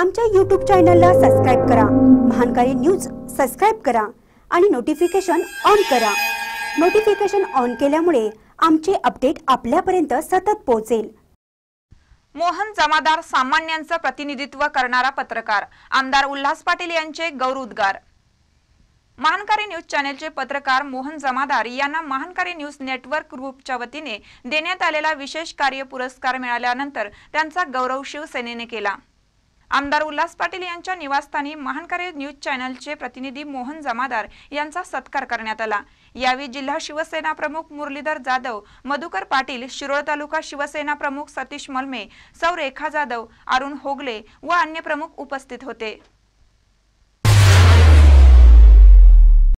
आमच्या यूट्यूब चॅनलला सबस्क्राईब करा महानकारी न्यूज सबस्क्राईब करा आणि नोटिफिकेशन ऑन करा नोटिफिकेशन ऑन केल्यामुळे आमचे अपडेट आपल्यापर्यंत सतत पोहोचेल मोहन जमादार सामान्यांचं प्रतिनिधित्व करणारा पत्रकार आमदार उल्हास पाटील यांचे गौरवोद्गार महानकारी न्यूज चॅनेलचे पत्रकार मोहन जमादार यांना महानकारी न्यूज नेटवर्क ग्रुपच्या वतीने देण्यात आलेला विशेष कार्य पुरस्कार मिळाल्यानंतर त्यांचा गौरव शिवसेनेने केला आमदार उल्हास पाटील यांच्या निवासस्थानी महानकरे न्यूज चॅनलचे प्रतिनिधी मोहन जमादार यांचा सत्कार करण्यात आला यावेळी जिल्हा शिवसेना प्रमुख मुरलीधर जाधव मधुकर पाटील शिरोळ तालुका शिवसेना प्रमुख सतीश मलमे सौ रेखा जाधव अरुण होगले व अन्य प्रमुख उपस्थित होते